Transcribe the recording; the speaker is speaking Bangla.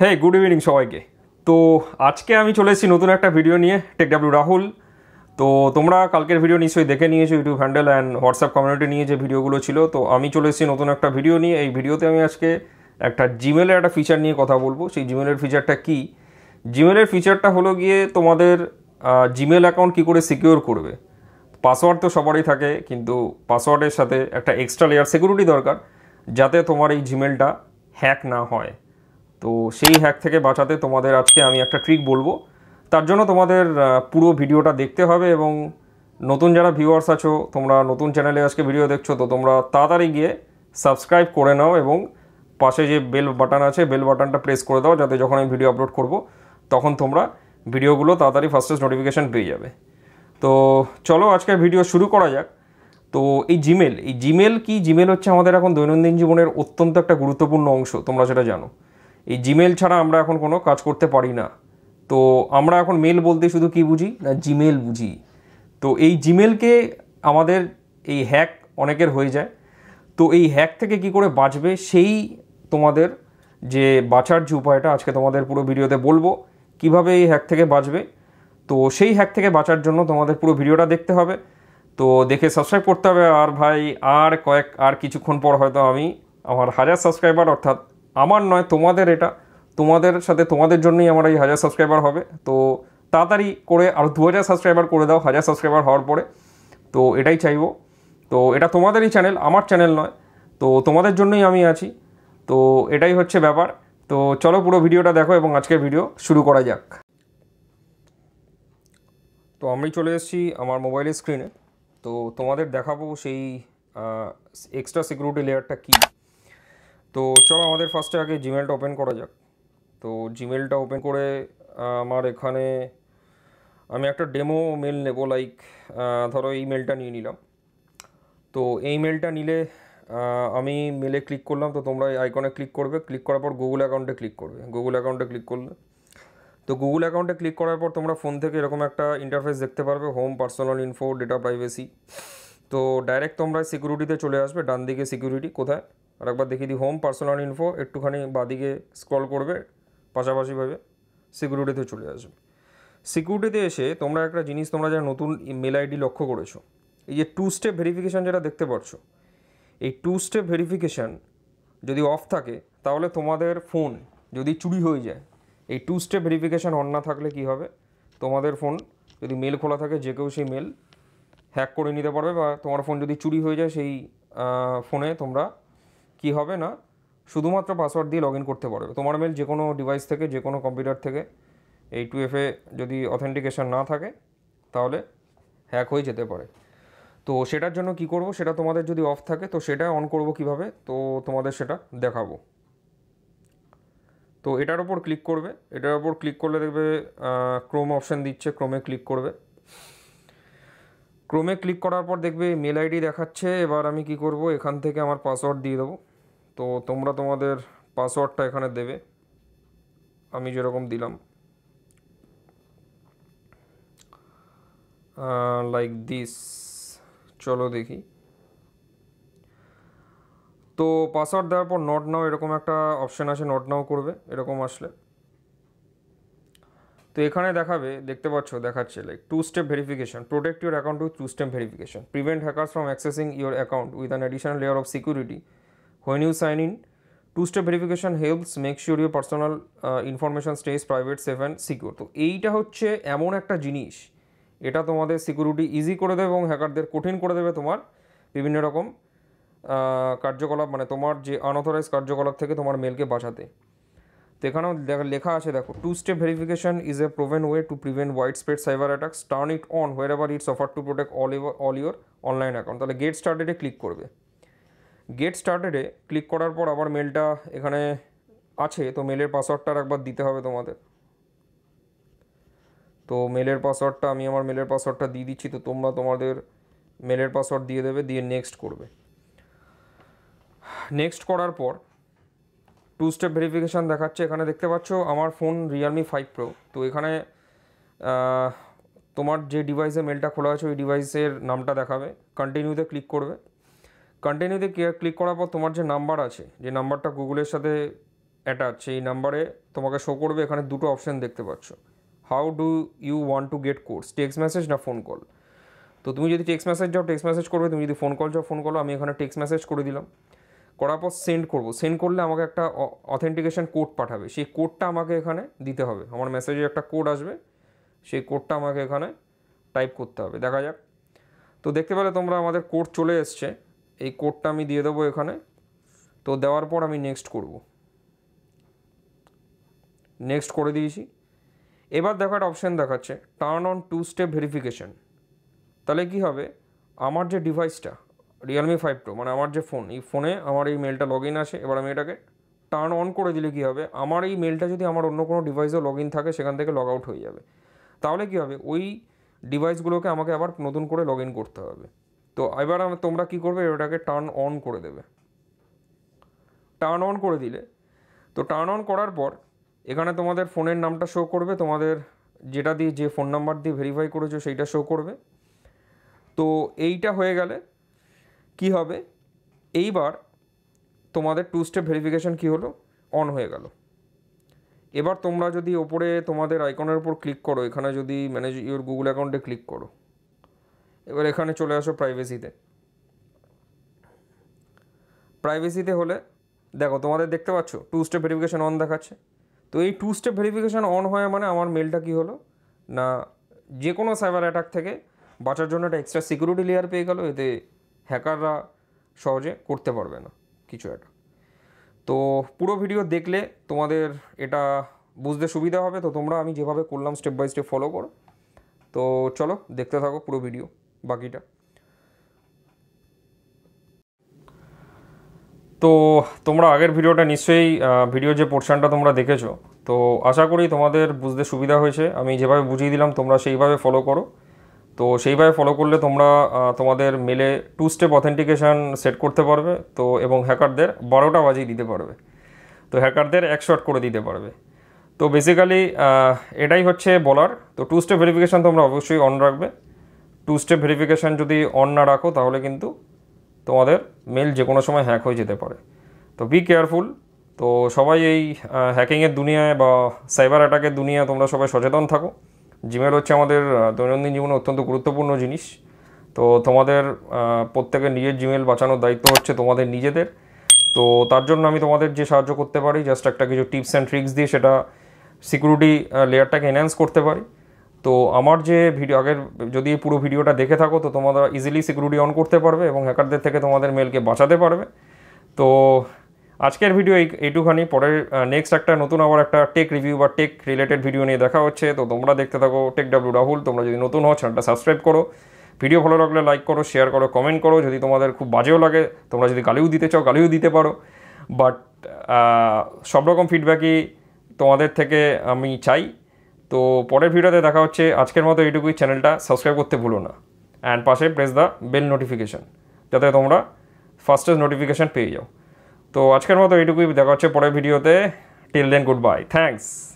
হে গুড ইভিনিং সবাইকে তো আজকে আমি চলে এসেছি নতুন একটা ভিডিও নিয়ে টেক ডাব্লিউ রাহুল তো তোমরা কালকের ভিডিও নিশ্চয়ই দেখে নিয়েছো YouTube handle and WhatsApp community নিয়ে যে ভিডিওগুলো ছিল তো আমি চলে এসেছি নতুন একটা ভিডিও নিয়ে এই ভিডিওতে আমি আজকে একটা জিমেলের একটা ফিচার নিয়ে কথা বলবো সেই জিমেলের ফিচারটা কী জিমেলের ফিচারটা হলো গিয়ে তোমাদের জিমেল অ্যাকাউন্ট কী করে সিকিওর করবে পাসওয়ার্ড তো সবারই থাকে কিন্তু পাসওয়ার্ডের সাথে একটা এক্সট্রা লেয়ার সিকিউরিটি দরকার যাতে তোমার এই জিমেলটা হ্যাক না হয় তো সেই হ্যাক থেকে বাঁচাতে তোমাদের আজকে আমি একটা ট্রিক বলবো তার জন্য তোমাদের পুরো ভিডিওটা দেখতে হবে এবং নতুন যারা ভিউয়ার্স আছো তোমরা নতুন চ্যানেলে আজকে ভিডিও দেখছো তো তোমরা তাড়াতাড়ি গিয়ে সাবস্ক্রাইব করে নাও এবং পাশে যে বেল বাটন আছে বেল বাটনটা প্রেস করে দাও যাতে যখন আমি ভিডিও আপলোড করব তখন তোমরা ভিডিওগুলো তাড়াতাড়ি ফার্স্টেস্ট নোটিফিকেশান পেয়ে যাবে তো চলো আজকের ভিডিও শুরু করা যাক তো এই জিমেল এই জিমেল কি জিমেল হচ্ছে আমাদের এখন দৈনন্দিন জীবনের অত্যন্ত একটা গুরুত্বপূর্ণ অংশ তোমরা সেটা জানো এই জিমেল ছাড়া আমরা এখন কোনো কাজ করতে পারি না তো আমরা এখন মেল বলতে শুধু কি বুঝি না জিমেল বুঝি তো এই জিমেলকে আমাদের এই হ্যাক অনেকের হয়ে যায় তো এই হ্যাক থেকে কি করে বাঁচবে সেই তোমাদের যে বাঁচার যে উপায়টা আজকে তোমাদের পুরো ভিডিওতে বলবো কিভাবে এই হ্যাক থেকে বাঁচবে তো সেই হ্যাক থেকে বাঁচার জন্য তোমাদের পুরো ভিডিওটা দেখতে হবে তো দেখে সাবস্ক্রাইব করতে হবে আর ভাই আর কয়েক আর কিছুক্ষণ পর হয়তো আমি আমার হাজার সাবস্ক্রাইবার অর্থাৎ আমার নয় তোমাদের এটা তোমাদের সাথে তোমাদের জন্যই আমার এই হাজার সাবস্ক্রাইবার হবে তো তাড়াতাড়ি করে আর দু হাজার সাবস্ক্রাইবার করে দাও হাজার সাবস্ক্রাইবার হওয়ার পরে তো এটাই চাইবো তো এটা তোমাদেরই চ্যানেল আমার চ্যানেল নয় তো তোমাদের জন্যই আমি আছি তো এটাই হচ্ছে ব্যাপার তো চলো পুরো ভিডিওটা দেখো এবং আজকের ভিডিও শুরু করা যাক তো আমি চলে এসেছি আমার মোবাইলের স্ক্রিনে তো তোমাদের দেখাবো সেই এক্সট্রা সিকিউরিটি লেয়ারটা কী তো চলো আমাদের ফার্স্টে আগে জিমেলটা ওপেন করা যাক তো জিমেলটা ওপেন করে আমার এখানে আমি একটা ডেমো মেল নেব লাইক ধরো এই মেলটা নিয়ে নিলাম তো এই মেলটা নিলে আমি মেলে ক্লিক করলাম তো তোমরা এই আইকনে ক্লিক করবে ক্লিক করার পর গুগল অ্যাকাউন্টে ক্লিক করবে গুগল অ্যাকাউন্টে ক্লিক করলে তো গুগল অ্যাকাউন্টে ক্লিক করার পর তোমরা ফোন থেকে এরকম একটা ইন্টারফেস দেখতে পারবে home personal info data privacy তো ডাইরেক্ট তোমরা সিকিউরিটিতে চলে আসবে ডান দিকে সিকিউরিটি কোথায় আর একবার দেখিয়ে দিই হোম পার্সোনাল ইনফো একটুখানি বাদিকে স্ক্রল করবে পাশাপাশিভাবে সিকিউরিটিতে চলে আসবে সিকিউরিটিতে এসে তোমরা একটা জিনিস তোমরা যারা নতুন মেল আইডি লক্ষ্য করেছো এই যে টু স্টেপ ভেরিফিকেশান যেটা দেখতে পাচ্ছ এই টু স্টেপ ভেরিফিকেশান যদি অফ থাকে তাহলে তোমাদের ফোন যদি চুরি হয়ে যায় এই টু স্টেপ ভেরিফিকেশান অন না থাকলে কি হবে তোমাদের ফোন যদি মেল খোলা থাকে যে কেউ সেই মেল হ্যাক করে নিতে পারবে বা তোমার ফোন যদি চুরি হয়ে যায় সেই ফোনে তোমরা কি হবে না শুধুমাত্র পাসওয়ার্ড দিয়ে লগ ইন করতে পারবে তোমার মেল যে কোনো ডিভাইস থেকে যে কোনো কম্পিউটার থেকে এই টু এফে যদি অথেন্টিকেশান না থাকে তাহলে হ্যাক হয়ে যেতে পারে তো সেটার জন্য কি করব সেটা তোমাদের যদি অফ থাকে তো সেটা অন করব কিভাবে তো তোমাদের সেটা দেখাবো তো এটার ওপর ক্লিক করবে এটার ওপর ক্লিক করলে দেখবে ক্রোম অপশান দিচ্ছে ক্রোমে ক্লিক করবে ক্রোমে ক্লিক করার পর দেখবে মেল আইডি দেখাচ্ছে এবার আমি কি করব এখান থেকে আমার পাসওয়ার্ড দিয়ে দেবো তো তোমরা তোমাদের পাসওয়ার্ডটা এখানে দেবে আমি যেরকম দিলাম লাইক দিস চলো দেখি তো পাসওয়ার্ড দেওয়ার পর নট নাও এরকম একটা অপশান আছে নট নাও করবে এরকম আসলে তো এখানে দেখাবে দেখতে পাচ্ছ দেখাচ্ছে like two step verification protect your account with two step verification prevent hackers from accessing your account with an additional layer of security When you sign in, two-step verification helps make sure personal information uh, private stays private, safe তো এইটা হচ্ছে এমন একটা জিনিস এটা তোমাদের সিকিউরিটি ইজি করে দেবে এবং হ্যাকারদের কঠিন করে দেবে তোমার বিভিন্ন রকম কার্যকলাপ মানে তোমার যে আনঅথরাইজ কার্যকলাপ থেকে তোমার মেলকে বাঁচাতে তো এখানেও লেখা আছে দেখো two step verification is a proven way to prevent widespread cyber attacks turn it on wherever it's offer to protect all all your online account তাহলে গেট স্টার্টেডে ক্লিক করবে গেট স্টার্টেডে ক্লিক করার পর আবার মেলটা এখানে আছে তো মেলের পাসওয়ার্ডটা একবার দিতে হবে তোমাদের তো মেলের পাসওয়ার্ডটা আমি আমার মেলের পাসওয়ার্ডটা দিয়ে দিচ্ছি তো তোমরা তোমাদের মেলের পাসওয়ার্ড দিয়ে দেবে দিয়ে নেক্সট করবে নেক্সট করার পর টু স্টেপ ভেরিফিকেশান দেখাচ্ছে এখানে দেখতে পাচ্ছ আমার ফোন রিয়েলমি ফাইভ প্রো তো এখানে তোমার যে ডিভাইসে মেলটা খোলা আছে ওই ডিভাইসের নামটা দেখাবে কন্টিনিউতে ক্লিক করবে কন্টিনিউতে ক্লিক করার পর তোমার যে নাম্বার আছে যে নাম্বারটা গুগলের সাথে অ্যাটাচ এই নাম্বারে তোমাকে শো করবে এখানে দুটো অপশান দেখতে পাচ্ছ how do you want to get codes text message না ফোন কল তো তুমি যদি টেক্সট মেসেজ যাও টেক্সট মেসেজ করবে তুমি যদি ফোন কল যাও ফোন করো আমি এখানে টেক্সট মেসেজ করে দিলাম করার পর সেন্ড করবো সেন্ড করলে আমাকে একটা অথেন্টিকেশন কোড পাঠাবে সেই কোডটা আমাকে এখানে দিতে হবে আমার মেসেজে একটা কোড আসবে সেই কোডটা আমাকে এখানে টাইপ করতে হবে দেখা যাক তো দেখতে পেলে তোমরা আমাদের কোড চলে এসছে এই কোডটা আমি দিয়ে দেবো এখানে তো দেওয়ার পর আমি নেক্সট করব নেক্সট করে দিয়েছি এবার দেখার অপশান দেখাচ্ছে turn on two step verification তাহলে কি হবে আমার যে ডিভাইসটা রিয়েলমি ফাইভ প্রো মানে আমার যে ফোন এই ফোনে আমার এই মেলটা লগ ইন আছে এবার আমি এটাকে টার্ন অন করে দিলে কি হবে আমার এই মেলটা যদি আমার অন্য কোনো ডিভাইসে লগ ইন থাকে সেখান থেকে লগ আউট হয়ে যাবে তাহলে কি হবে ওই ডিভাইসগুলোকে আমাকে আবার নতুন করে লগ ইন করতে হবে তো এবার তোমরা কি করবে ওটাকে টার্ন অন করে দেবে টার্ন অন করে দিলে তো টার্ন অন করার পর এখানে তোমাদের ফোনের নামটা শো করবে তোমাদের যেটা দিয়ে যে ফোন নাম্বার দিয়ে ভেরিফাই করেছো সেইটা শো করবে তো এইটা হয়ে গেলে কি হবে এইবার তোমাদের টু স্টেপ ভেরিফিকেশান কী হলো অন হয়ে গেল এবার তোমরা যদি ওপরে তোমাদের আইকনের উপর ক্লিক করো এখানে যদি ম্যানেজ ইউর গুগল অ্যাকাউন্টে ক্লিক করো এবার এখানে চলে আসো প্রাইভেসিতে প্রাইভেসিতে হলে দেখো তোমাদের দেখতে পাচ্ছ টু স্টেপ ভেরিফিকেশান অন দেখাচ্ছে তো এই টু স্টেপ ভেরিফিকেশান অন হয় মানে আমার মেলটা কি হলো না যে কোনো সাইবার অ্যাটাক থেকে বাঁচার জন্য একটা এক্সট্রা সিকিউরিটি লেয়ার পেয়ে গেলো এতে হ্যাকাররা সহজে করতে পারবে না কিছু একটা তো পুরো ভিডিও দেখলে তোমাদের এটা বুঝতে সুবিধা হবে তো তোমরা আমি যেভাবে করলাম স্টেপ বাই স্টেপ ফলো করো তো চলো দেখতে থাকো পুরো ভিডিও বাকিটা তো তোমরা আগের ভিডিওটা নিশ্চয়ই ভিডিও যে পোর্শনটা তোমরা দেখেছো তো আশা করি তোমাদের বুঝতে সুবিধা হয়েছে আমি যেভাবে বুঝিয়ে দিলাম তোমরা সেইভাবে ফলো করো তো সেইভাবে ফলো করলে তোমরা তোমাদের মেলে টু স্টেপ অথেন্টিকেশান সেট করতে পারবে তো এবং হ্যাকারদের বারোটা বাজিয়ে দিতে পারবে তো হ্যাকারদের এক শট করে দিতে পারবে তো বেসিক্যালি এটাই হচ্ছে বলার তো টু স্টেপ ভেরিফিকেশান তোমরা অবশ্যই অন রাখবে টু স্টেপ ভেরিফিকেশান যদি অন না রাখো তাহলে কিন্তু তোমাদের মেল যে কোনো সময় হ্যাক হয়ে যেতে পারে তো বি কেয়ারফুল তো সবাই এই হ্যাকিংয়ের দুনিয়ায় বা সাইবার অ্যাটাকের দুনিয়ায় তোমরা সবাই সচেতন থাকো জিমেল হচ্ছে আমাদের দৈনন্দিন জীবনে অত্যন্ত গুরুত্বপূর্ণ জিনিস তো তোমাদের প্রত্যেকের নিজের জিমেল বাঁচানোর দায়িত্ব হচ্ছে তোমাদের নিজেদের তো তার জন্য আমি তোমাদের যে সাহায্য করতে পারি জাস্ট একটা কিছু টিপস অ্যান্ড ট্রিক্স দিয়ে সেটা সিকিউরিটি লেয়ারটাকে এনহ্যান্স করতে পারি তো আমার যে ভিডিও আগের যদি পুরো ভিডিওটা দেখে থাকো তো তোমরা ইজিলি সিকিউরিটি অন করতে পারবে এবং হ্যাকারদের থেকে তোমাদের মেলকে বাঁচাতে পারবে তো আজকের ভিডিও এই এইটুখানি পরের নেক্সট একটা নতুন আবার একটা টেক রিভিউ বা টেক রিলেটেড ভিডিও নিয়ে দেখা হচ্ছে তো তোমরা দেখতে থাকো টেক ডাব্লু রাহুল তোমরা যদি নতুন হও চ্যানেলটা সাবস্ক্রাইব করো ভিডিও ভালো লাগলে লাইক করো শেয়ার করো কমেন্ট করো যদি তোমাদের খুব বাজেও লাগে তোমরা যদি গালিও দিতে চাও গালিও দিতে পারো বাট সব রকম ফিডব্যাকই তোমাদের থেকে আমি চাই তো পরের ভিডিওতে দেখা হচ্ছে আজকের মতো এইটুকুই চ্যানেলটা সাবস্ক্রাইব করতে ভুলো না অ্যান্ড পাশে প্রেস দ্য বেল নোটিফিকেশান যাতে তোমরা ফার্স্টেস্ট নোটিফিকেশান পেয়ে যাও তো আজকের মতো এইটুকুই দেখা হচ্ছে পরের ভিডিওতে till then goodbye thanks